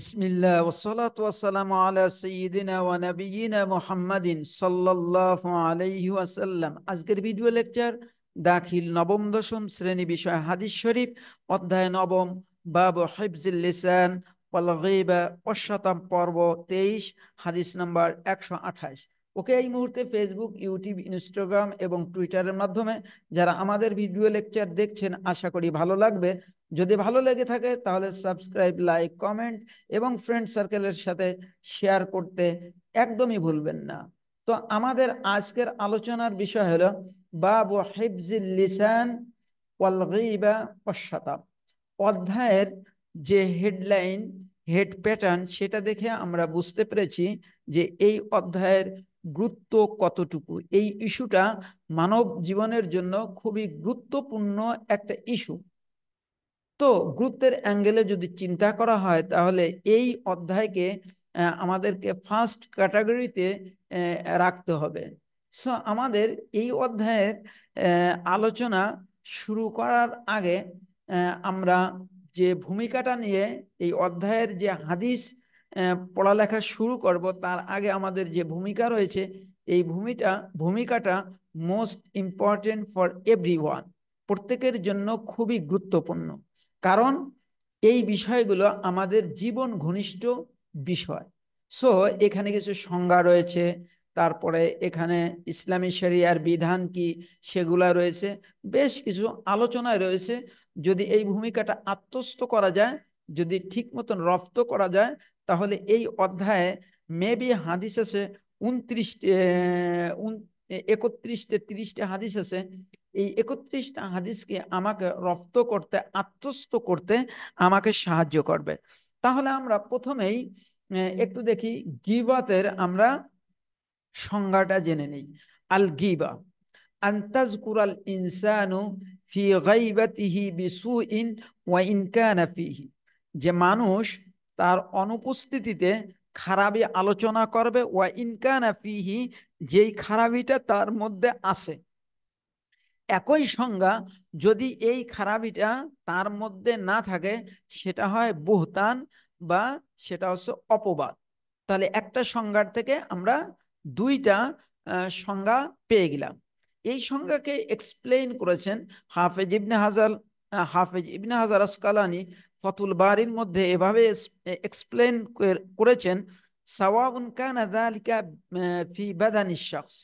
بسم الله والصلاة والسلام على سيدنا ونبينا محمد صلى الله عليه وسلم আজকের video lecture দাখিল নবম দশম শ্রেণী বিষয় হাদিস শরীফ অধ্যায় নবম বাব হিফজুল লিসান ওয়াল গীবা অষ্টম পর্ব 23 হাদিস নাম্বার 128 ওকে এই মুহূর্তে ফেসবুক ইউটিউব ইনস্টাগ্রাম এবং টুইটারের মাধ্যমে যারা আমাদের ভিডিও লেকচার দেখছেন আশা করি ভালো লাগবে যদি ভালো লেগে থাকে তাহলে সাবস্ক্রাইব লাইক কমেন্ট এবং ফ্রেন্ড সার্কেলের সাথে শেয়ার করতে একদমই ভুলবেন না তো আমাদের আজকের আলোচনার বিষয় হলো বাবু হেফজিল লিসান অধ্যায়ের যে হেডলাইন হেড প্যাটার্ন সেটা দেখে আমরা বুঝতে পেরেছি যে এই অধ্যায়ের গুরুত্ব কতটুকু এই ইস্যুটা মানব জীবনের জন্য খুবই গুরুত্বপূর্ণ একটা ইস্যু তো গুরুত্বের অ্যাঙ্গেলে যদি চিন্তা করা হয় তাহলে এই অধ্যায়কে আমাদেরকে ফার্স্ট ক্যাটাগরিতে রাখতে হবে সো আমাদের এই অধ্যায়ের আলোচনা শুরু করার আগে আমরা যে ভূমিকাটা নিয়ে এই অধ্যায়ের যে হাদিস পড়ালেখা শুরু করব তার আগে আমাদের যে ভূমিকা রয়েছে এই ভূমিটা ভূমিকাটা মোস্ট ইম্পর্টেন্ট ফর এভরি প্রত্যেকের জন্য খুবই গুরুত্বপূর্ণ কারণ এই বিষয়গুলো আমাদের জীবন ঘনিষ্ঠ বিষয় সো এখানে কিছু সংজ্ঞা রয়েছে তারপরে এখানে ইসলামী শরিয়ার বিধান কি সেগুলা রয়েছে বেশ কিছু আলোচনায় রয়েছে যদি এই ভূমিকাটা আত্মস্থ করা যায় যদি ঠিক মতন রপ্ত করা যায় তাহলে এই অধ্যায়ে মেবি হাদিস আছে উনত্রিশ একত্রিশ তেত্রিশটা হাদিস আছে এই একত্রিশটা হাদিসকে আমাকে রপ্ত করতে আত্মস্ত করতে আমাকে সাহায্য করবে তাহলে আমরা প্রথমেই একটু দেখি গিবাতের আমরা সংজ্ঞাটা জেনে নিই আল গিবা আন্তাজকুরাল ইনসানু ফি গাইবাতিহি বিসুইন ওয়া ইনকানা ফিহি যে মানুষ তার অনুপস্থিতিতে খারাপই আলোচনা করবে ওয়া ইনকানা ফিহি যেই খারাপিটা তার মধ্যে আছে একই সংজ্ঞা যদি এই খারাপিটা তার মধ্যে না থাকে সেটা হয় বহতান বা সেটা হচ্ছে অপবাদ তাহলে একটা সংজ্ঞার থেকে আমরা দুইটা সংজ্ঞা পেয়ে গেলাম এই সংজ্ঞাকে এক্সপ্লেইন করেছেন হাফেজ ইবনে হাজার হাফেজ ইবনে হাজার আসকালানি ফতুল বারির মধ্যে এভাবে এক্সপ্লেন করেছেন সাওয়াউন কানা যালিকা ফি বাদানিশ শখস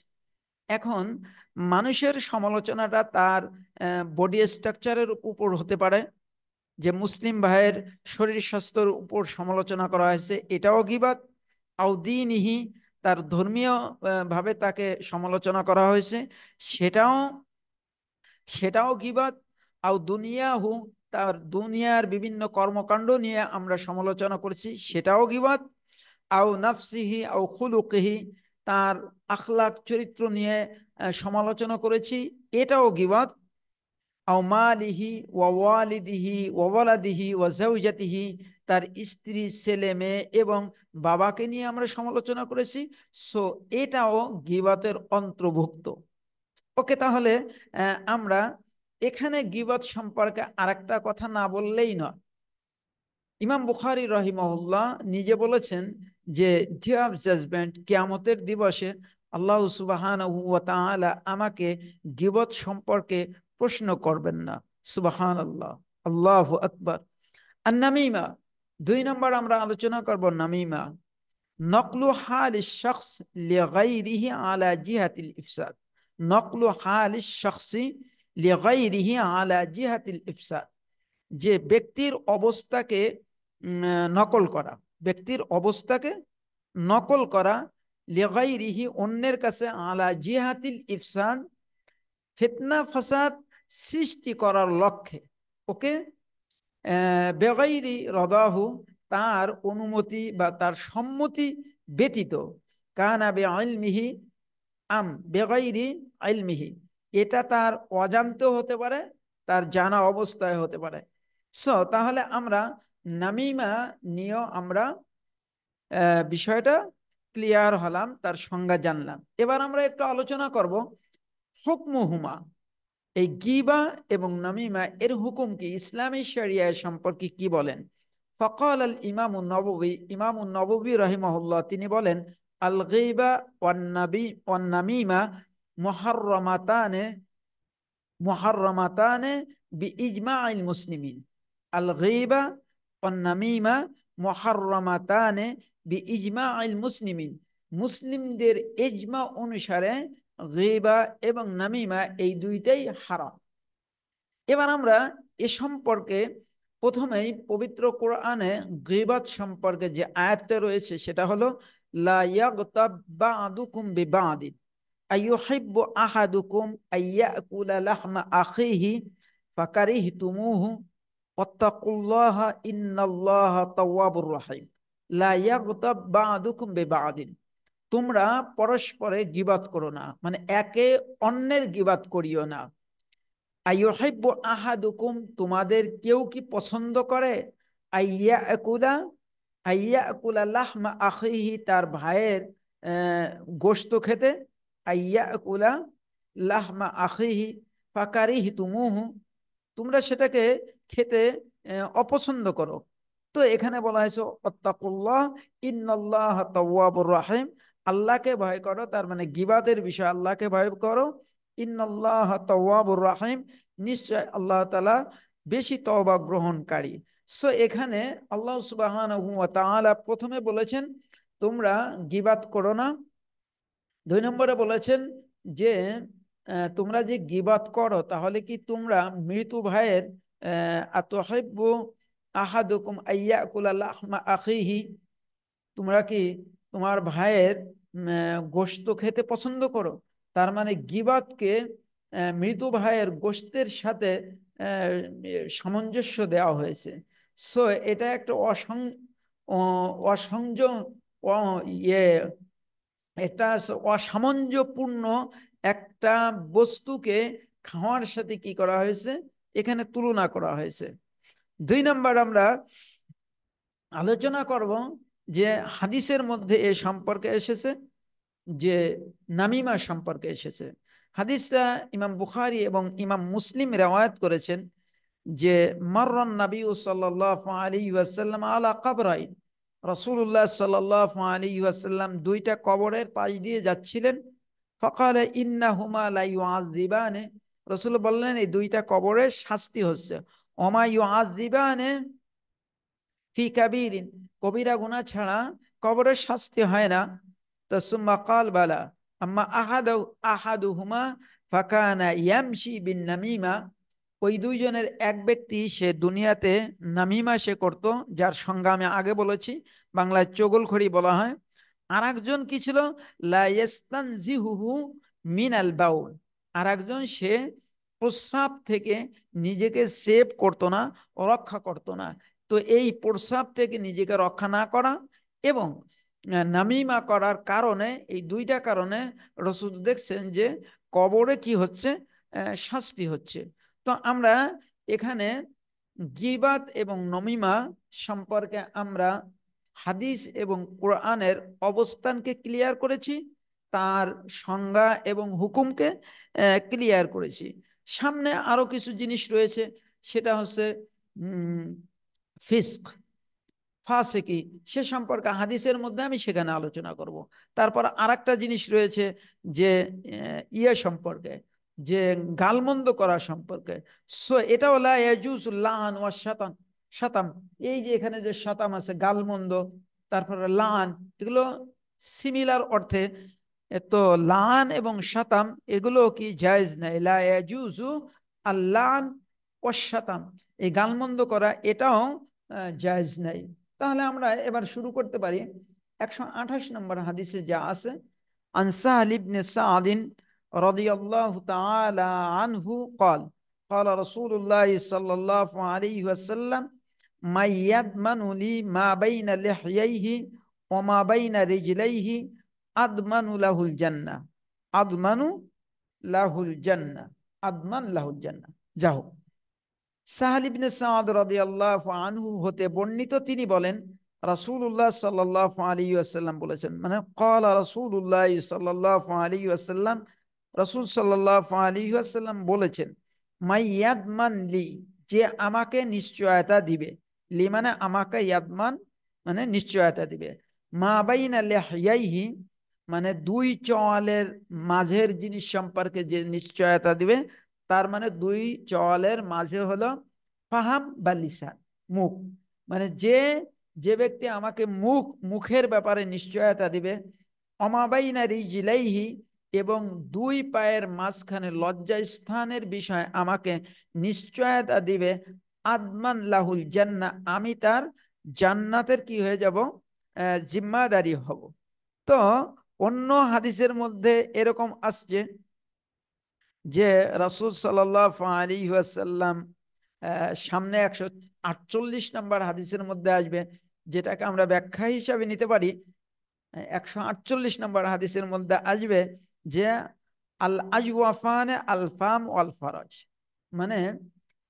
এখন মানুষের সমালোচনাটা তার বডি স্ট্রাকচারের উপর হতে পারে যে মুসলিম ভাইয়ের শরীর স্বাস্থ্যের উপর সমালোচনা করা হয়েছে এটাও গিবাদ আউদিনহি তার ধর্মীয় ভাবে তাকে সমালোচনা করা হয়েছে সেটাও সেটাও গিবাদ আউ দুনিয়াহু তার দুনিয়ার বিভিন্ন কর্মকাণ্ড নিয়ে আমরা সমালোচনা করেছি সেটাও গিবাদ আও নাফসিহি আও খুলুকিহি তার আখলাক চরিত্র নিয়ে সমালোচনা করেছি এটাও গিবাদ আও মালিহি ওয়ালিদিহি ওয়ালাদিহি ওয়াজাউজাতিহি তার স্ত্রী ছেলে মেয়ে এবং বাবাকে নিয়ে আমরা সমালোচনা করেছি সো এটাও গিবাতের অন্তর্ভুক্ত ওকে তাহলে আমরা এখানে গিবাত সম্পর্কে আরেকটা কথা না বললেই নয় ইমাম বুখারি রহিমহল্লা নিজে বলেছেন যে ডে জাজমেন্ট কেয়ামতের দিবসে আল্লাহ সুবাহান আমাকে গিবত সম্পর্কে প্রশ্ন করবেন না সুবাহান আল্লাহ আল্লাহ আকবর আর নামিমা দুই নম্বর আমরা আলোচনা করব নামিমা নকলু হাল শখস লিগাইরিহি আলা জিহাতিল ইফসাদ নকলু হাল শখসি লিগাইরিহি আলা জিহাতিল ইফসাদ যে ব্যক্তির অবস্থাকে নকল করা ব্যক্তির অবস্থাকে নকল করা লেগাই রিহি অন্যের কাছে আলা জিহাতিল ইফসান ফেতনা ফসাদ সৃষ্টি করার লক্ষ্যে ওকে বেগাইরি রদাহু তার অনুমতি বা তার সম্মতি ব্যতীত কানা বে মিহি আম বেগাইরি আইল মিহি এটা তার অজান্তেও হতে পারে তার জানা অবস্থায় হতে পারে স তাহলে আমরা নামিমা নিয়েও আমরা বিষয়টা ক্লিয়ার হলাম তার সংজ্ঞা জানলাম এবার আমরা একটু আলোচনা করব হুকমুহুমা এই গিবা এবং নামিমা এর হুকুম কি ইসলামী শরিয়া সম্পর্কে কি বলেন ফকল আল ইমাম নবী ইমাম নবী রহিমহুল্লাহ তিনি বলেন আল গিবা ওয়ান্নাবি ওয়ান্নামিমা মহারমাতানে মহারমাতানে বি ইজমা আল মুসলিমিন আল গিবা ইজমা মুসলিমদের এজমা অনুসারে গিবা এবং নামিমা এই দুইটাই হারাম এবার আমরা এ সম্পর্কে প্রথমেই পবিত্র কোরআনে গিবাদ সম্পর্কে যে আয়াতটা রয়েছে সেটা হলো আহাদুকুম আইয়াকুলা লাহমা আখিহি ফাকারিহিতুমুহু ওয়াত্তাকুল্লাহা ইন্নাল্লাহা তাওয়াবুর রহিম লা ইয়াগতাব বা'দুকুম বিবা'দিন তোমরা পরস্পরে গিবাদ করো না মানে একে অন্যের গিবাদ করিও না আইয়ুহিব্বু আহাদুকুম তোমাদের কেউ কি পছন্দ করে আইয়া আকুলা আইয়া আকুলা লাহমা আখিহি তার ভাইয়ের গোশত খেতে আইয়া আকুলা লাহমা আখিহি ফাকারি হিতুমুহু তোমরা সেটাকে খেতে অপছন্দ করো তো এখানে বলা হয়েছে অত্তাকুল্লাহ ইন্নআল্লাহ তওয়াবুর রাহিম আল্লাহকে ভয় করো তার মানে গিবাদের বিষয় আল্লাহকে ভয় করো ইন্নআল্লাহ তওয়াবুর রাহিম নিশ্চয় আল্লাহ তালা বেশি তওবা গ্রহণকারী সো এখানে আল্লাহ তাআলা প্রথমে বলেছেন তোমরা গিবাত করো না দুই নম্বরে বলেছেন যে তোমরা যে গিবাত করো তাহলে কি তোমরা মৃত্যু ভাইয়ের আতহেব্য আহাদুকুম আইয়া আখিহি তোমরা কি তোমার ভাইয়ের গোস্ত খেতে পছন্দ করো তার মানে গিবাতকে মৃত ভাইয়ের গোস্তের সাথে সামঞ্জস্য দেওয়া হয়েছে সো এটা একটা অসং অসংযম ইয়ে এটা অসামঞ্জপূর্ণ একটা বস্তুকে খাওয়ার সাথে কি করা হয়েছে এখানে তুলনা করা হয়েছে দুই নম্বর আমরা আলোচনা করব যে হাদিসের মধ্যে এ সম্পর্কে এসেছে যে নামিমা সম্পর্কে এসেছে হাদিসটা ইমাম বুখারি এবং ইমাম মুসলিম রেওয়ায়ত করেছেন যে মর্রন নবী সাল্লাহ আলী আলা কাবরাই রসুল্লাহ সাল্লাহ আলী দুইটা কবরের পাশ দিয়ে যাচ্ছিলেন ফকালে ইন্না হুমা লাই আজিবানে রসুল বললেন এই দুইটা কবরে শাস্তি হচ্ছে অমায়ু আজিবানে ফি কাবিরিন কবিরা গুণা ছাড়া কবরের শাস্তি হয় না তো সুম্মা কাল বালা আম্মা আহাদু আহাদু হুমা ফাকানা ইয়ামশি বিন নামিমা ওই দুইজনের এক ব্যক্তি সে দুনিয়াতে নামিমা সে করত যার সংজ্ঞা আমি আগে বলেছি বাংলায় চগলখড়ি বলা হয় আর একজন কি ছিল লাইস্তান জিহুহু মিনাল বাউল আর একজন সে প্রস্রাব থেকে নিজেকে সেভ করতো না রক্ষা করতো না তো এই প্রস্রাব থেকে নিজেকে রক্ষা না করা এবং নামিমা করার কারণে এই দুইটা কারণে রসুল দেখছেন যে কবরে কি হচ্ছে শাস্তি হচ্ছে তো আমরা এখানে গিবাত এবং নমিমা সম্পর্কে আমরা হাদিস এবং কোরআনের অবস্থানকে ক্লিয়ার করেছি তার সংজ্ঞা এবং হুকুমকে ক্লিয়ার করেছি সামনে আরো কিছু জিনিস রয়েছে সেটা হচ্ছে ফিস্ক ফাসেকি সে সম্পর্কে হাদিসের মধ্যে আমি সেখানে আলোচনা করব। তারপর আর জিনিস রয়েছে যে ইয়ে সম্পর্কে যে গালমন্দ করা সম্পর্কে সো এটা হলো এজুস লান ওয়া শাতান শতাম এই যে এখানে যে শতাম আছে গালমন্দ তারপরে লান এগুলো সিমিলার অর্থে এত লান এবং সাতাম এগুলো কি জায়জ না এলাজুজু আল্লান অশাতাম এই গানমন্দ করা এটাও জায়জ নাই তাহলে আমরা এবার শুরু করতে পারি একশো আঠাশ নম্বর হাদিসে যা আছে আনসা আলিবনে সাদিন রদি আল্লাহ আনহু কল কল রসুল্লাহ সাল্লাহ আলি আসাল্লাম মাইয়াদ মানুলি মা বাইনা লেহাইহি ও মা বাইনা রেজিলাইহি আদমানু লাহুল জান্না আদমানু লাহুল জান্না আদমান লাহুল জান্না যা হোক সাহালিবিন সাদ রাদি আল্লাহ আনহু হতে বর্ণিত তিনি বলেন রাসুল্লাহ সাল্লাহ আলী আসাল্লাম বলেছেন মানে কলা রাসুল্লাহ সাল্লাহ আলী আসাল্লাম রাসুল সাল্লাহ আলী আসাল্লাম বলেছেন মাইয়াদমান লি যে আমাকে নিশ্চয়তা দিবে লি মানে আমাকে ইয়াদমান মানে নিশ্চয়তা দিবে মা বাইনা লেহাইহি মানে দুই চওয়ালের মাঝের জিনিস সম্পর্কে যে নিশ্চয়তা দিবে তার মানে দুই চওয়ালের মাঝে হলো ফাহাম বা লিসান মুখ মানে যে যে ব্যক্তি আমাকে মুখ মুখের ব্যাপারে নিশ্চয়তা দিবে অমাবাইনারি জিলাইহি এবং দুই পায়ের মাঝখানে লজ্জা স্থানের বিষয়ে আমাকে নিশ্চয়তা দিবে আদমান লাহুল জান্না আমি তার জান্নাতের কি হয়ে যাব জিম্মাদারি হব তো অন্য হাদিসের মধ্যে এরকম আসছে যে রাসুল সাল্লাম সামনে একশো আটচল্লিশ নম্বর হাদিসের মধ্যে আসবে যেটাকে আমরা ব্যাখ্যা হিসাবে নিতে পারি একশো আটচল্লিশ নম্বর হাদিসের মধ্যে আসবে যে আল ওয়াফানে আল ফাম ওয়াল ফারাজ মানে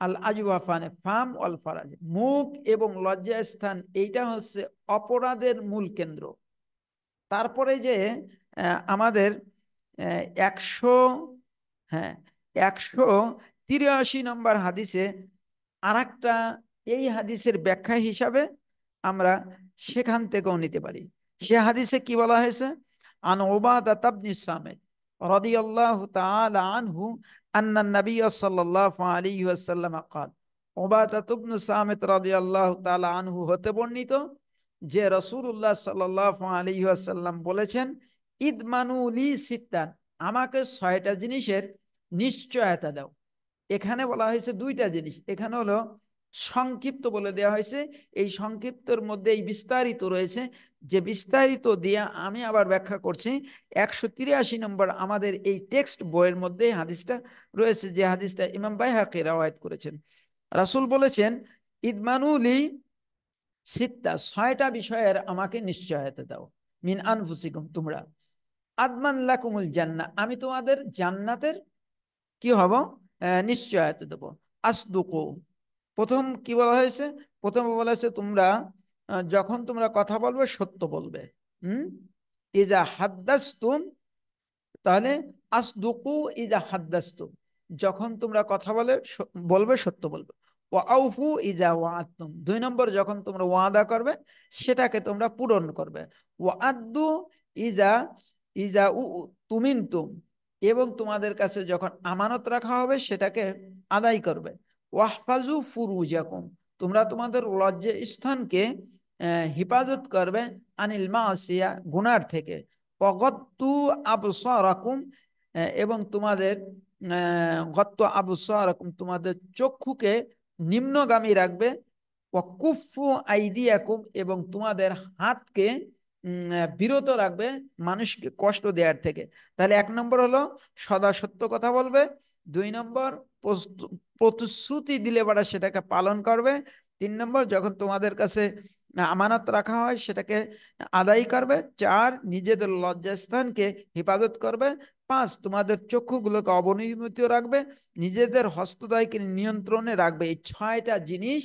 আল ওয়াফানে ফাম ওয়াল ফারাজ মুখ এবং স্থান এইটা হচ্ছে অপরাধের মূল কেন্দ্র তারপরে যে আমাদের একশো হ্যাঁ একশো তিরাশি নম্বর হাদিসে আর এই হাদিসের ব্যাখ্যা হিসাবে আমরা সেখান থেকেও নিতে পারি সে হাদিসে কি বলা হয়েছে আন ওবাদা তাবনি সামেদ رضي الله تعالى عنه أن النبي হতে বর্ণিত যে রসুল্লাহ সাল্লাহ আলী আসাল্লাম বলেছেন ইদমানুলি সিদ্ধান আমাকে ছয়টা জিনিসের নিশ্চয়তা দাও এখানে বলা হয়েছে দুইটা জিনিস এখানে হলো সংক্ষিপ্ত বলে দেওয়া হয়েছে এই সংক্ষিপ্তর মধ্যে এই বিস্তারিত রয়েছে যে বিস্তারিত দিয়া আমি আবার ব্যাখ্যা করছি একশো তিরাশি নম্বর আমাদের এই টেক্সট বইয়ের মধ্যে হাদিসটা রয়েছে যে হাদিসটা ইমাম বাইহাকে রাওয়ায়ত করেছেন রাসুল বলেছেন ইদমানুলি সিদ্ধা ছয়টা বিষয়ের আমাকে নিশ্চয়তা দাও মিন আনফুসিকুম তোমরা আদমান লাকুমুল জান্না আমি তোমাদের জান্নাতের কি হব নিশ্চয়তা দেব আসদুকো প্রথম কি বলা হয়েছে প্রথম বলা হয়েছে তোমরা যখন তোমরা কথা বলবে সত্য বলবে হুম ইজা হাদ্দাস্তুম তাহলে আসদুকু ইজা হাদ্দাস্তুম যখন তোমরা কথা বলে বলবে সত্য বলবে আউফু ইজা ওয়াতুম দুই নম্বর যখন তোমরা ওয়াদা করবে সেটাকে তোমরা পূরণ করবে ওয়াদু ইজা ইজা উ তুমিন এবং তোমাদের কাছে যখন আমানত রাখা হবে সেটাকে আদায় করবে ওয়াহফাজু ফুরুজাকুম তোমরা তোমাদের লজ্জা স্থানকে হেফাজত করবে আনিল মাসিয়া গুনার থেকে পগত্তু আবসরাকুম এবং তোমাদের গত্ত আবসরাকুম তোমাদের চক্ষুকে নিম্নগামী রাখবে ওয়াকুফু আইদিয়াকুম এবং তোমাদের হাতকে বিরত রাখবে মানুষকে কষ্ট দেওয়ার থেকে তাহলে এক নম্বর হলো সদা সত্য কথা বলবে দুই নম্বর প্রতিশ্রুতি দিলে পারা সেটাকে পালন করবে তিন নম্বর যখন তোমাদের কাছে আমানত রাখা হয় সেটাকে আদায় করবে চার নিজেদের লজ্জাস্থানকে হেফাজত করবে পাঁচ তোমাদের চক্ষুগুলোকে অবনিয়মিত রাখবে নিজেদের হস্তদয়কে নিয়ন্ত্রণে রাখবে এই ছয়টা জিনিস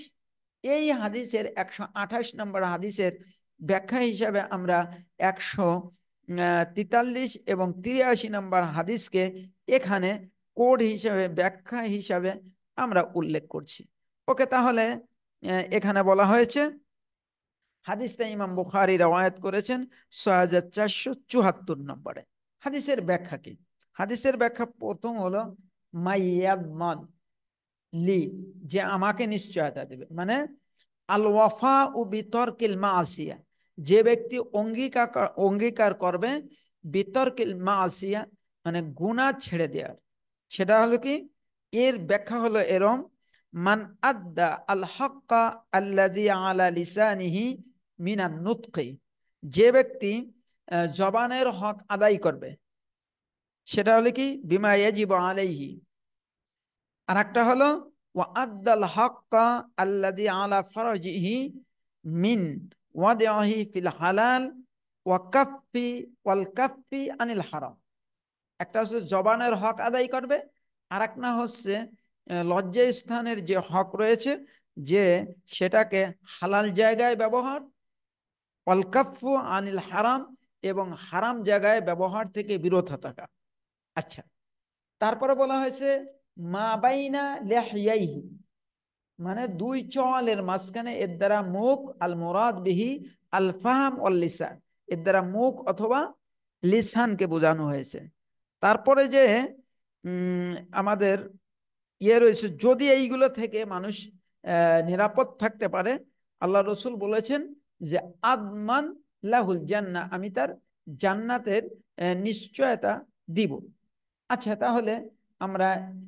এই হাদিসের একশো আঠাশ নম্বর হাদিসের ব্যাখ্যা হিসাবে আমরা একশো তেতাল্লিশ এবং তিরাশি নম্বর হাদিসকে এখানে কোড হিসাবে ব্যাখ্যা হিসাবে আমরা উল্লেখ করছি ওকে তাহলে এখানে বলা হয়েছে হাদিসটা ইমাম বুখারি রওয়ায়ত করেছেন ছয় হাজার চারশো চুহাত্তর নম্বরে হাদিসের ব্যাখ্যা কি হাদিসের ব্যাখ্যা প্রথম হলো মাইয়াদমান লি যে আমাকে নিশ্চয়তা দেবে মানে আল ওয়াফা ও বিতর্কিল মা আসিয়া যে ব্যক্তি অঙ্গীকার অঙ্গীকার করবে বিতর্কিল মা আসিয়া মানে গুণা ছেড়ে দেওয়ার সেটা হলো কি এর ব্যাখ্যা হলো এরম মান আদা আল হকা আল্লাদি আলা লিসানিহি মিনা নুৎকি যে ব্যক্তি জবানের হক আদায় করবে সেটা হলো কি বিমা ইয়াজিব আলাইহি আর একটা হলো ওয়া আদাল হক্কা আল্লাদি আলা ফরজিহি মিন ওয়াদিহি ফিল হালাল ওয়া কাফি ওয়াল কাফি আনিল হারাম একটা হচ্ছে জবানের হক আদায় করবে আর একটা হচ্ছে লজ্জা স্থানের যে হক রয়েছে যে সেটাকে হালাল জায়গায় ব্যবহার ওয়াল আনিল হারাম এবং হারাম জায়গায় ব্যবহার থেকে বিরত থাকা আচ্ছা তারপরে বলা হয়েছে মা বাইনা লেহিয়াইহি মানে দুই চলের মাঝখানে এর দ্বারা মুখ আল মোরাদ বিহি আল ফাহাম অল লিসান এর দ্বারা মুখ অথবা লিসানকে বোঝানো হয়েছে তারপরে যে আমাদের ইয়ে রয়েছে যদি এইগুলো থেকে মানুষ নিরাপদ থাকতে পারে আল্লাহ রসুল বলেছেন যে আদমান লাহুল জান্না আমি তার জান্নাতের নিশ্চয়তা দিব আচ্ছা তাহলে আমরা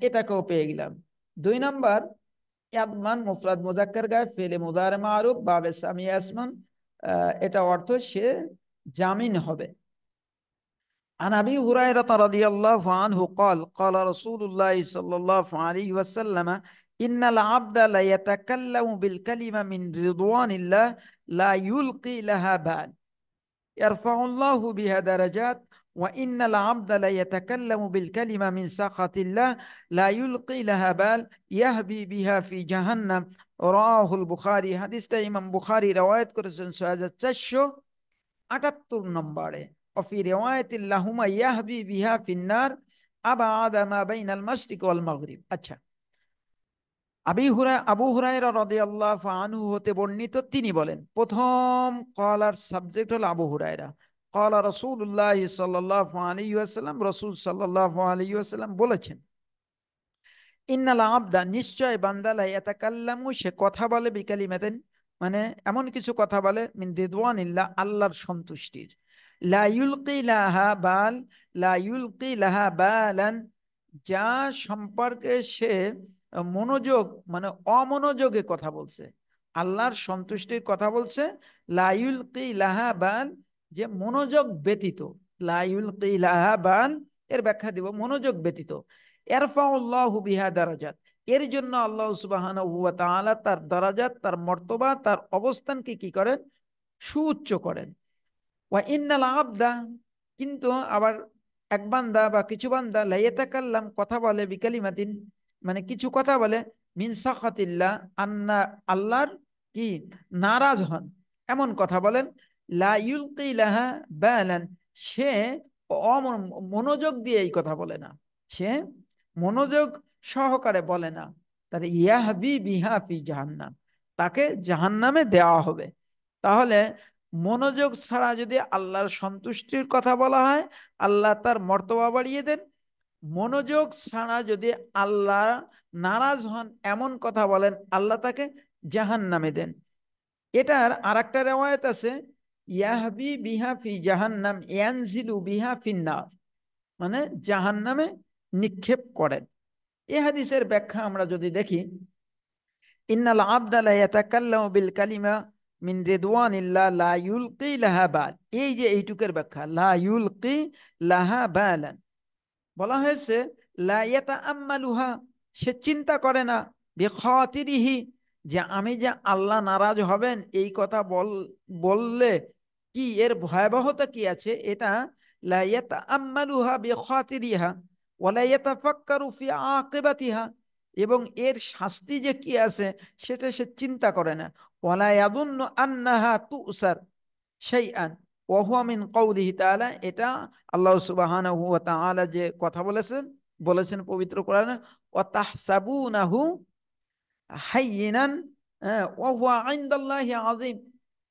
এটাকেও পেয়ে গেলাম দুই নাম্বার ইয়াদমান মুফরাদ মোজাক্কার গায়ে ফেলে মুদার মারুফ বাবে সামি আসমান এটা অর্থ সে জামিন হবে عن ابي هريره رضي الله عنه قال قال رسول الله صلى الله عليه وسلم ان العبد لا يتكلم بالكلمه من رضوان الله لا يلقي لها بال يرفع الله بها درجات وإن العبد ليتكلم بالكلمة من سخط الله لا يلقي لها بال يهبي بها في جهنم رواه البخاري حديث إمام بخاري روايت করেছেন أتتر نمبر وفي رواية اللهم يهبي بها في النار أبعد ما بين المشرق والمغرب أچھا আবি হুরায় আবু রদে আল্লাহ আনহু হতে বর্ণিত তিনি বলেন প্রথম কলার সাবজেক্ট হলো আবু হুরায়রা কলা রসুল্লাহ সাল্লাহ আলী আসাল্লাম রসুল সাল্লাহ আলী আসাল্লাম বলেছেন ইন্নালা আবদা নিশ্চয় বান্দালা এত কাল্লামু সে কথা বলে বিকালি মেতেন মানে এমন কিছু কথা বলে মিন রিদওয়ান ইল্লা আল্লাহর সন্তুষ্টির লাইউলকি লাহা বাল লাইউলকি লাহা বালান যা সম্পর্কে সে মনোযোগ মানে অমনোযোগে কথা বলছে আল্লাহর সন্তুষ্টির কথা বলছে লাইউল কি যে মনোযোগ ব্যতীত লাইউল কি এর ব্যাখ্যা দিব মনোযোগ ব্যতীত এরফাউল্লাহ বিহা দারাজাত এর জন্য আল্লাহ সুবাহান তার দারাজাত তার মর্তবা তার অবস্থানকে কি করেন সুউচ্চ করেন ওয়া ইন্নাল আবদা কিন্তু আবার এক বান্দা বা কিছু বান্দা লাইয়াতাকাল্লাম কথা বলে বিকালিমাতিন মানে কিছু কথা বলে মিন সখাতিল্লা আন্না আল্লাহর কি নারাজ হন এমন কথা বলেন লাহা বেলেন সে মনোযোগ দিয়ে এই কথা বলে না সে মনোযোগ সহকারে বলে না তার ইয়াহবি বিহাফি জাহান্নাম তাকে জাহান্নামে দেওয়া হবে তাহলে মনোযোগ ছাড়া যদি আল্লাহর সন্তুষ্টির কথা বলা হয় আল্লাহ তার মর্তবা বাড়িয়ে দেন মনোযোগ ছাড়া যদি আল্লাহ নারাজ হন এমন কথা বলেন আল্লাহ তাকে জাহান নামে দেন এটার আর একটা রেওয়ায়ত আছে ইয়াহবি বিহা ফি জাহান্নাম ইয়ানজিলু বিহা ফিন্নার মানে জাহান্নামে নিক্ষেপ করেন এ হাদিসের ব্যাখ্যা আমরা যদি দেখি ইন্নাল আবদালা বিল কালিমা মিন রেদওয়ানিল্লাহ লা ইউলকি লাহা বাল এই যে এইটুকের ব্যাখ্যা লা ইউলকি লাহা বলা হয়েছে লাইয়াতা আম্মালুহা সে চিন্তা করে না বেখতিরিহি যে আমি যে আল্লাহ নারাজ হবেন এই কথা বল বললে কি এর ভয়াবহতা কি আছে এটা লাইয়াতা আম্মালুহা বেখতিরিহা ওলাইয়াতা ফাক্কারুফি আকেবাতিহা এবং এর শাস্তি যে কি আছে সেটা সে চিন্তা করে না ওলায়াদুন্ন আন্নাহা তু উসার সেই আন ওহামিন কৌলিহি তালা এটা আল্লাহ সুবাহ যে কথা বলেছেন বলেছেন পবিত্র কোরআনে ও তাহসাবু নাহু হাইনান হ্যাঁ, ওহুয়া আইন্দাল্লাহি আজিম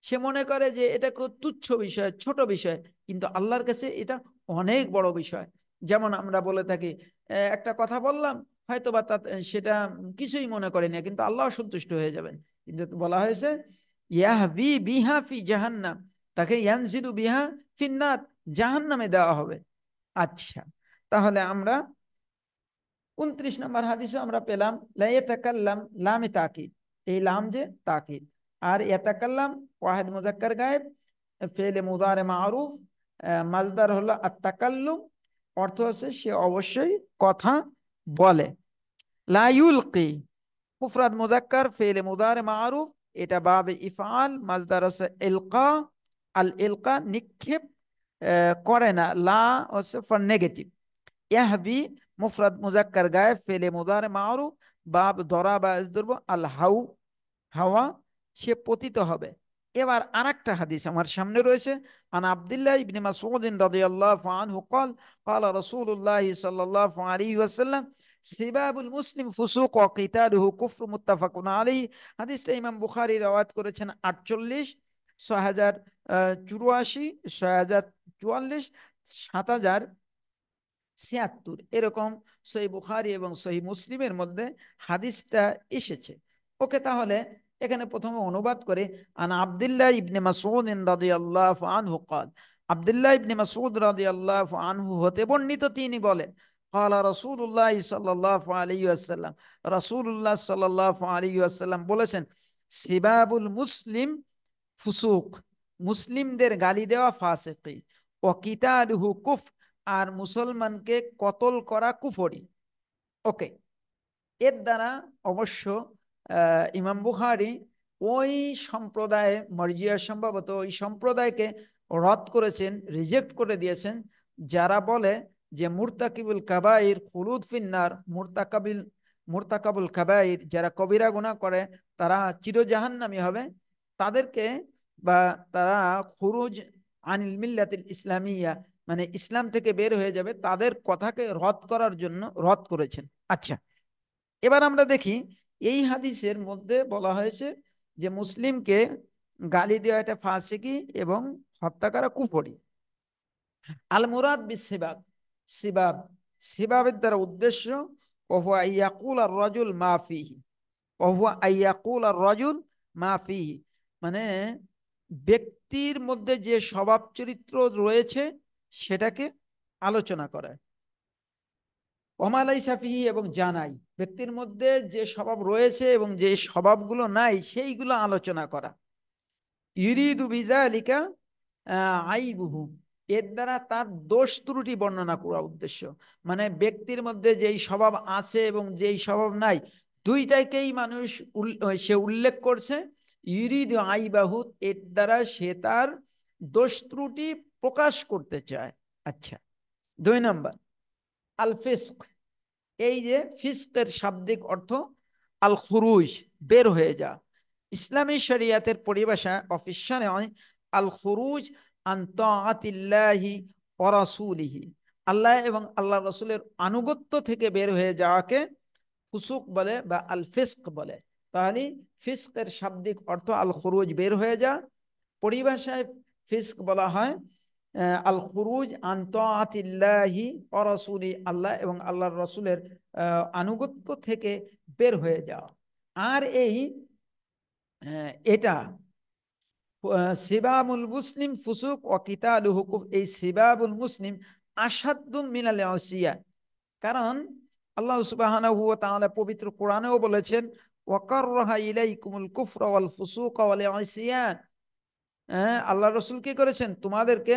সে মনে করে যে এটা খুব তুচ্ছ বিষয় ছোট বিষয় কিন্তু আল্লাহর কাছে এটা অনেক বড় বিষয় যেমন আমরা বলে থাকি একটা কথা বললাম হয়তো বা তা সেটা কিছুই মনে করে না কিন্তু আল্লাহ সন্তুষ্ট হয়ে যাবেন কিন্তু বলা হয়েছে ইয়াহবি বিহাফি জাহান্নাম তাকে ইয়ানসিরু বিহা ফিন্নাত জাহান নামে দেওয়া হবে আচ্ছা তাহলে আমরা উনত্রিশ নম্বর হাদিসও আমরা পেলাম লাম লামে তাকিদ এই লাম যে তাকিদ আর ইয়াতাকাল্লাম ওয়াহেদ মুজাক্কার গায়েব ফেলে মুদারে মারুফ মাজদার হলো আত্মাকাল্লুম অর্থ হচ্ছে সে অবশ্যই কথা বলে লাইউল লাইউলকি ফুফরাদ মুজাক্কার ফেলে মুদারে মারুফ এটা বাবে ইফাল মাজদার হচ্ছে এলকা আল এলকা নিক্ষেপ করে না লা হচ্ছে ফর নেগেটিভ ইয়াহবি মুফরাদ মুজাক্কার গায়ে ফেলে মুজারে মারু বাব ধরা বা ধরবো আল হাউ হাওয়া সে পতিত হবে এবার আর একটা হাদিস আমার সামনে রয়েছে আন আবদুল্লাহ ইবনে মাসউদিন রাদিয়াল্লাহু আনহু قال قال رسول الله صلى الله عليه وسلم সিবাব মুসলিম ফুসুক ওয়া কিতালুহু কুফর মুত্তাফাকুন আলাইহি হাদিসটা ইমাম বুখারী রাওয়াত করেছেন 48 ছয় হাজার চুরাশি ছয় হাজার ছিয়াত্তর এরকম সহি বুখারি এবং সহি মুসলিমের মধ্যে হাদিসটা এসেছে ওকে তাহলে এখানে প্রথমে অনুবাদ করে আনা আবদুল্লাহ ইবনে মাসুদ রাদি আল্লাহ আনহু কাল আবদুল্লাহ ইবনে মাসুদ রাদি আল্লাহ আনহু হতে বর্ণিত তিনি বলেন কালা রসুল্লাহ সাল্লাহ আলী আসাল্লাম রসুল্লাহ সাল্লাহ আলী আসাল্লাম বলেছেন সিবাবুল মুসলিম ফুসুক মুসলিমদের গালি দেওয়া ফাসেকি অকিতা কিতালহু কুফ আর মুসলমানকে কতল করা কুফরি ওকে এর দ্বারা অবশ্য ইমাম বুখারি ওই সম্প্রদায়ে মর্জিয়া সম্ভবত ওই সম্প্রদায়কে রদ করেছেন রিজেক্ট করে দিয়েছেন যারা বলে যে মুরতাকিবুল কাবাইর খুলুদ ফিন্নার মুরতাকাবিল মুরতাকাবুল কাবাইর যারা কবিরা গুণা করে তারা চিরজাহান্নামী হবে তাদেরকে বা তারা খুরুজ আনিল মিল্লাতিল ইসলামিয়া মানে ইসলাম থেকে বের হয়ে যাবে তাদের কথাকে রদ করার জন্য রদ করেছেন আচ্ছা এবার আমরা দেখি এই হাদিসের মধ্যে বলা হয়েছে যে মুসলিমকে গালি দেওয়া এটা ফাঁসিকি এবং হত্যা করা কুফরি আল মুরাদ বি সিবাব সিবাবের দ্বারা উদ্দেশ্য অহুয়া ইয়াকুল আর রজুল মাফিহি অহুয়া ইয়াকুল আর রজুল মাফিহি মানে ব্যক্তির মধ্যে যে স্বভাব চরিত্র রয়েছে সেটাকে আলোচনা করে অমালাই সাফিহি এবং জানাই ব্যক্তির মধ্যে যে স্বভাব রয়েছে এবং যে স্বভাবগুলো নাই সেইগুলো আলোচনা করা ইরিদু বিজা আলিকা আইবুহু এর দ্বারা তার দোষ ত্রুটি বর্ণনা করা উদ্দেশ্য মানে ব্যক্তির মধ্যে যেই স্বভাব আছে এবং যেই স্বভাব নাই দুইটাকেই মানুষ সে উল্লেখ করছে ইরিদ আইবাহু এর দ্বারা সে তার দোষ ত্রুটি প্রকাশ করতে চায় আচ্ছা দুই নম্বর আল ফিস্ক এই যে ফিস্কের শাব্দিক অর্থ আল খুরুজ বের হয়ে যা ইসলামী শরিয়াতের পরিভাষা অফিসা নয় আল খুরুজ আন্তঃতিল্লাহি অরাসুলিহি আল্লাহ এবং আল্লাহ রসুলের আনুগত্য থেকে বের হয়ে যাওয়াকে ফুসুক বলে বা আল ফিস্ক বলে তাহলে ফিস্কের শাব্দিক অর্থ আল খুরুজ বের হয়ে যা পরিভাষায় ফিস্ক বলা হয় আল খুরুজ আন্তঃাতিল্লাহি অরসুলি আল্লাহ এবং আল্লাহর রসুলের আনুগত্য থেকে বের হয়ে যাওয়া আর এই এটা সিবাবুল মুসলিম ফুসুক ও আলু হুকুফ এই সিবাবুল মুসলিম আসাদুম মিনালে অসিয়া কারণ আল্লাহ সুবাহ পবিত্র কোরআনেও বলেছেন ওয়াকারহা ইলাইকুমুল কুফরা ওয়াল ফুসুক হ্যাঁ আল্লাহ রসুল কি করেছেন তোমাদেরকে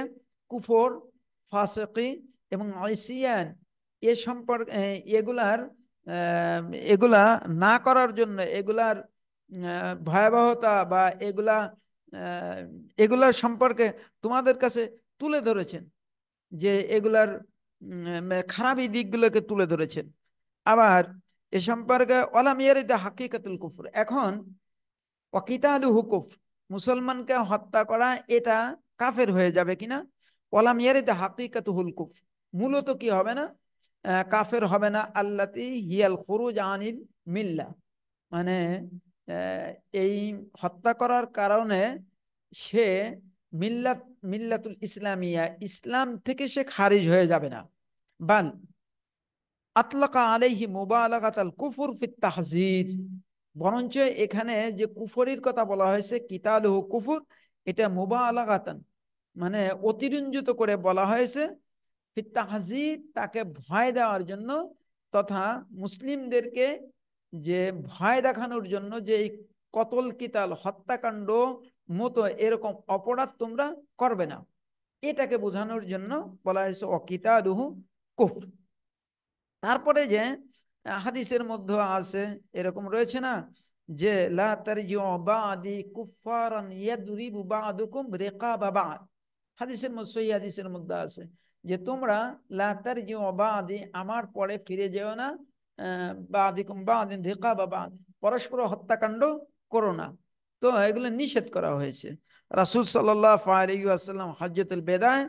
কুফর ফাসকি এবং আইসিয়ান এ সম্পর্কে এগুলার এগুলা না করার জন্য এগুলার ভয়াবহতা বা এগুলা এগুলার সম্পর্কে তোমাদের কাছে তুলে ধরেছেন যে এগুলার খারাপই দিকগুলোকে তুলে ধরেছেন আবার এ সম্পর্কে অলামিয়ারিতে হাকিকাতুল কুফর এখন অকিতালু হুকুফ মুসলমানকে হত্যা করা এটা কাফের হয়ে যাবে কিনা অলামিয়ারিতে হাকিকাত হুলকুফ মূলত কি হবে না কাফের হবে না আল্লাতি হিয়াল খুরুজ আনিল মিল্লা মানে এই হত্যা করার কারণে সে মিল্লাত মিল্লাতুল ইসলামিয়া ইসলাম থেকে সে খারিজ হয়ে যাবে না বান আতলাকা আলাইহি মুবালাকাত আল কুফুর ফিত তাহজির বরঞ্চ এখানে যে কুফরির কথা বলা হয়েছে কিতালুহ কুফুর এটা মুবালাকাতান মানে অতিরঞ্জিত করে বলা হয়েছে ফিত তাকে ভয় দেওয়ার জন্য তথা মুসলিমদেরকে যে ভয় দেখানোর জন্য যে এই কতল কিতাল হত্যাকাণ্ড মতো এরকম অপরাধ তোমরা করবে না এটাকে বোঝানোর জন্য বলা হয়েছে অকিতাদুহু কুফর তারপরে যে হাদিসের মধ্যে আছে এরকম রয়েছে না যে হাদিসের হাদিসের মধ্যে আছে যে তোমরা লাতার জি অবাদি আমার পরে ফিরে যেও না রেকা পরস্পর হত্যাকাণ্ড করো না তো এগুলো নিষেধ করা হয়েছে রাসুল সাল্লাম হাজতুল বেদায়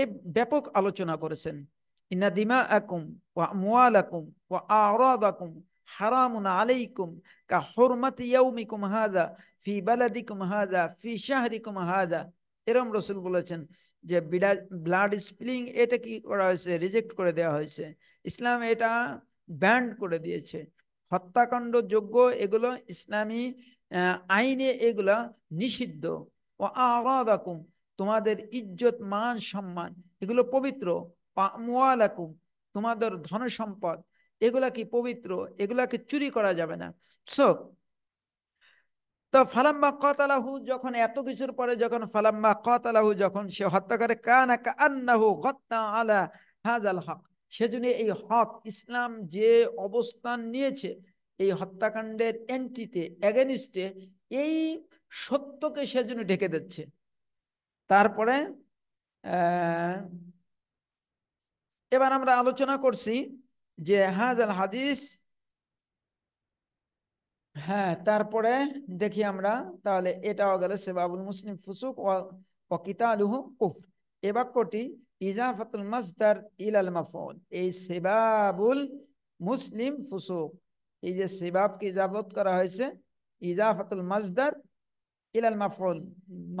এ ব্যাপক আলোচনা করেছেন ইন্না দিমা আকুম ওয়া মুয়াল আকুম ওয়া আরাদ আকুম হারামুন আলাইকুম কা হরমাতি ইয়াউমিকুম হাদা ফি বালাদিকুম হাদা ফি শাহরিকুম হাদা এরম রসুল বলেছেন যে ব্লাড স্পিলিং এটা কি করা হয়েছে রিজেক্ট করে দেওয়া হয়েছে ইসলাম এটা ব্যান্ড করে দিয়েছে হত্যাকাণ্ড যোগ্য এগুলো ইসলামী আইনে এগুলা নিষিদ্ধ ও আরাদাকুম তোমাদের ইজ্জত মান সম্মান এগুলো পবিত্র তোমাদের ধন সম্পদ এগুলা কি পবিত্র এগুলাকে চুরি করা যাবে না সো তো ফালাম্মা কতালাহু যখন এত কিছুর পরে যখন ফালাম্মা কতালাহু যখন সে হত্যা করে কানা কান্নাহু আলা হাজাল হক সেজন্য এই হক ইসলাম যে অবস্থান নিয়েছে এই হত্যাকাণ্ডের এন্ট্রিতে এগেনিস্টে এই সত্যকে সেজন্য ঢেকে দিচ্ছে তারপরে আহ এবার আমরা আলোচনা করছি যে হাজাল হাদিস হ্যাঁ তারপরে দেখি আমরা তাহলে এটাও গেল সেবাবুল মুসলিম ফুসুক ও কিতালুহ কুফ এ বাক্যটি ইজাফাতুল মাসদার ইলাল মাফল এই সেবাবুল মুসলিম ফুসুক এই যে সেবাবকে ইজাবত করা হয়েছে ইজাফাতুল মাসদার ইলাল মাফল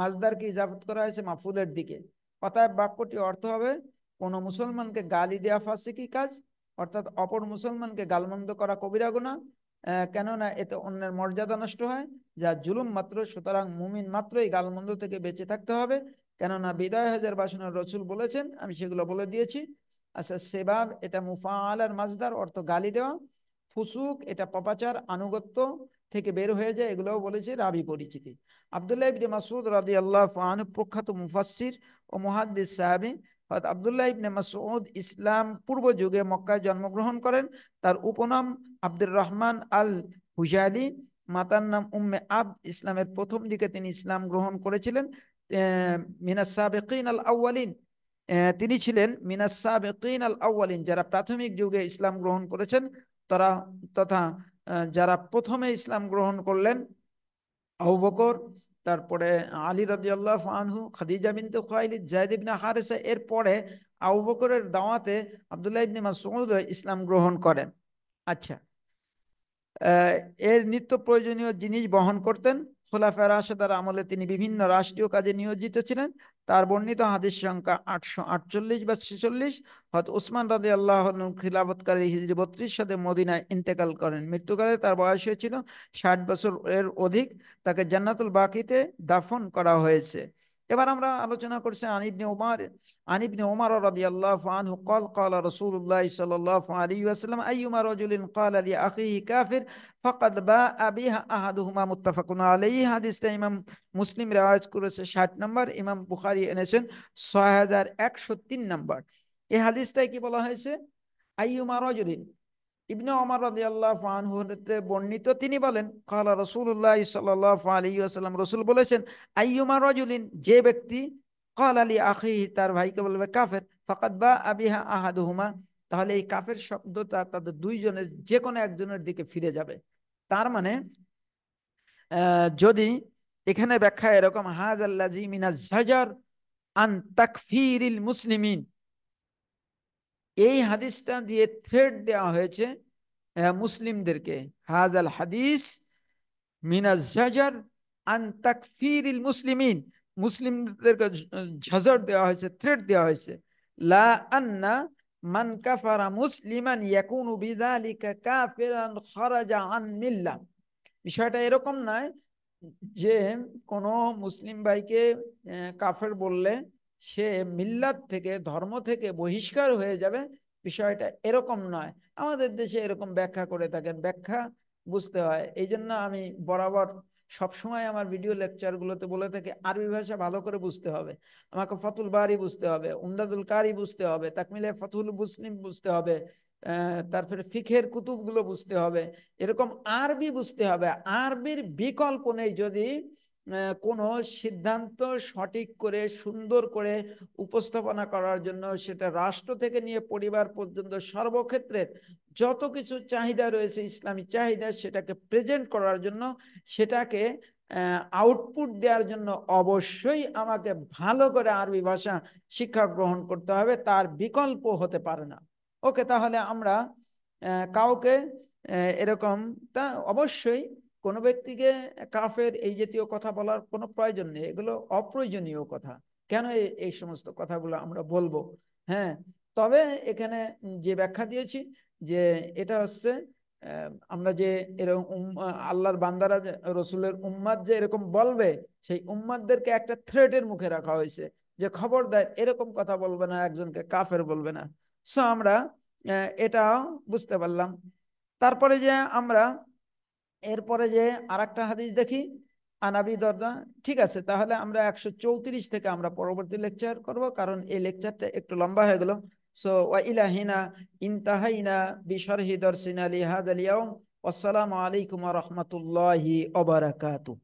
মাসদারকে ইজাবত করা হয়েছে মাফুলের দিকে অতএব বাক্যটি অর্থ হবে কোন মুসলমানকে গালি দেওয়া ফাঁসি কি কাজ অর্থাৎ অপর মুসলমানকে গালমন্দ করা কবিরা গুণা কেননা এতে অন্যের মর্যাদা নষ্ট হয় যা জুলুম মাত্র সুতরাং মুমিন মাত্রই গালমন্দ থেকে বেঁচে থাকতে হবে কেননা বিদায় হাজার বাসনের রসুল বলেছেন আমি সেগুলো বলে দিয়েছি আচ্ছা সেবাব এটা আলার মাজদার অর্থ গালি দেওয়া ফুসুক এটা পপাচার আনুগত্য থেকে বের হয়ে যায় এগুলোও বলেছে রাবি পরিচিতি আবদুল্লাহ মাসুদ রাদিয়াল্লাহু আল্লাহ প্রখ্যাত মুফাসির ও মুহাদ্দিস সাহাবি হয়তো আবদুল্লাহ ইবনে মাসুদ ইসলাম পূর্ব যুগে মক্কায় জন্মগ্রহণ করেন তার উপনাম আব্দুর রহমান আল হুজালি মাতার নাম উম্মে আব ইসলামের প্রথম দিকে তিনি ইসলাম গ্রহণ করেছিলেন মিনাসাবেকিন আল আউ্বালিন তিনি ছিলেন মিনাসাবেকিন আল আউ্বালিন যারা প্রাথমিক যুগে ইসলাম গ্রহণ করেছেন তারা তথা যারা প্রথমে ইসলাম গ্রহণ করলেন আউবকর বকর তারপরে আলী রাজি আল্লাহ আনহু খাদিজা বিনতে খোয়াইলি জায়দ ইবনা হারেসা এরপরে আউবকরের দাওয়াতে আবদুল্লাহ ইবনে মাসুদ ইসলাম গ্রহণ করেন আচ্ছা এর নিত্য প্রয়োজনীয় জিনিস বহন করতেন খোলাফা রাশেদার আমলে তিনি বিভিন্ন রাষ্ট্রীয় কাজে নিয়োজিত ছিলেন তার বর্ণিত হাদিস সংখ্যা আটশো আটচল্লিশ বা ছেচল্লিশ হত উসমান রাজি আল্লাহ খিলাফতকারী হিজরি বত্রিশ সাথে মদিনায় ইন্তেকাল করেন মৃত্যুকালে তার বয়স হয়েছিল ষাট বছর এর অধিক তাকে জান্নাতুল বাকিতে দাফন করা হয়েছে এবার আমরা আলোচনা করছি আনিবনে ওমার আনিবনে ওমার রাদি আল্লাহ আনহু কল কল রসুল্লাহ সাল্লাহ আলী আসসালাম আইয়ুমা রজুলিন কল আলী আখি কাফির ফকাদ বা আবি আহাদুহুমা মুত্তাফাকুন আলাইহি হাদিসটা ইমাম মুসলিম রেওয়াজ করেছে ষাট নম্বর ইমাম বুখারি এনেছেন ছয় হাজার একশো তিন নম্বর এই হাদিসটায় কি বলা হয়েছে আইয়ুমা রজুলিন ইবনে অমর আলী আল্লাহ ফানহুতে বর্ণিত তিনি বলেন খালা রসুল্লাহ সাল্লাহ আলী আসাল্লাম রসুল বলেছেন আইয়ুমা রজুলিন যে ব্যক্তি কাল আলী আখি তার ভাইকে বলবে কাফের ফকাত বা আবিহা আহাদুহুমা তাহলে এই কাফের শব্দটা তাদের দুইজনের যে কোনো একজনের দিকে ফিরে যাবে তার মানে যদি এখানে ব্যাখ্যা এরকম হাজ আল্লাহ মিনাজ আন তাকফিরিল মুসলিমিন এই হাদিসটা দিয়ে থ্রেড দেওয়া হয়েছে মুসলিমদেরকে হাজ আল হাদিস মিনাজার আন্তাকফির মুসলিমিন মুসলিমদেরকে ঝাজর দেওয়া হয়েছে থ্রেড দেওয়া হয়েছে লা আন্না মান কাফারা মুসলিমান ইয়াকুনু বিযালিকা কাফিরান খারাজা আন মিল্লা বিষয়টা এরকম নয় যে কোনো মুসলিম ভাইকে কাফের বললে সে মিল্লাত থেকে ধর্ম থেকে বহিষ্কার হয়ে যাবে বিষয়টা এরকম নয় আমাদের দেশে এরকম ব্যাখ্যা করে থাকেন ব্যাখ্যা বুঝতে হয় এই জন্য আমি বরাবর সবসময় আমার ভিডিও লেকচারগুলোতে বলে থাকি আরবি ভাষা ভালো করে বুঝতে হবে আমাকে ফতুল বাহারি বুঝতে হবে উমদাদুল কারি বুঝতে হবে তাকমিলে ফতুল বুসনিম বুঝতে হবে তারপরে ফিখের কুতুবগুলো বুঝতে হবে এরকম আরবি বুঝতে হবে আরবির বিকল্প নেই যদি কোনো সিদ্ধান্ত সঠিক করে সুন্দর করে উপস্থাপনা করার জন্য সেটা রাষ্ট্র থেকে নিয়ে পরিবার পর্যন্ত সর্বক্ষেত্রে যত কিছু চাহিদা রয়েছে ইসলামী চাহিদা সেটাকে প্রেজেন্ট করার জন্য সেটাকে আউটপুট দেওয়ার জন্য অবশ্যই আমাকে ভালো করে আরবি ভাষা শিক্ষা গ্রহণ করতে হবে তার বিকল্প হতে পারে না ওকে তাহলে আমরা কাউকে এরকম তা অবশ্যই কোনো ব্যক্তিকে কাফের এই জাতীয় কথা বলার কোনো প্রয়োজন নেই এগুলো অপ্রয়োজনীয় কথা কেন এই সমস্ত কথাগুলো আমরা বলবো হ্যাঁ তবে এখানে যে ব্যাখ্যা দিয়েছি যে এটা হচ্ছে আমরা যে এরকম আল্লাহর বান্দারা রসুলের উম্মাদ যে এরকম বলবে সেই উম্মাদদেরকে একটা থ্রেটের মুখে রাখা হয়েছে যে খবরদার এরকম কথা বলবে না একজনকে কাফের বলবে না সো আমরা এটাও বুঝতে পারলাম তারপরে যে আমরা এরপরে যে আর হাদিস দেখি আনাবি দর্দা ঠিক আছে তাহলে আমরা একশো চৌত্রিশ থেকে আমরা পরবর্তী লেকচার করব কারণ এই লেকচারটা একটু লম্বা হয়ে গেল সো ওয়াইলাহিনা ইনতাহাইনা বিশরহি দর্শিনা লিহাদ আলিয়াউম আসসালামু আলাইকুম রহমতুল্লাহি অবরাকাতু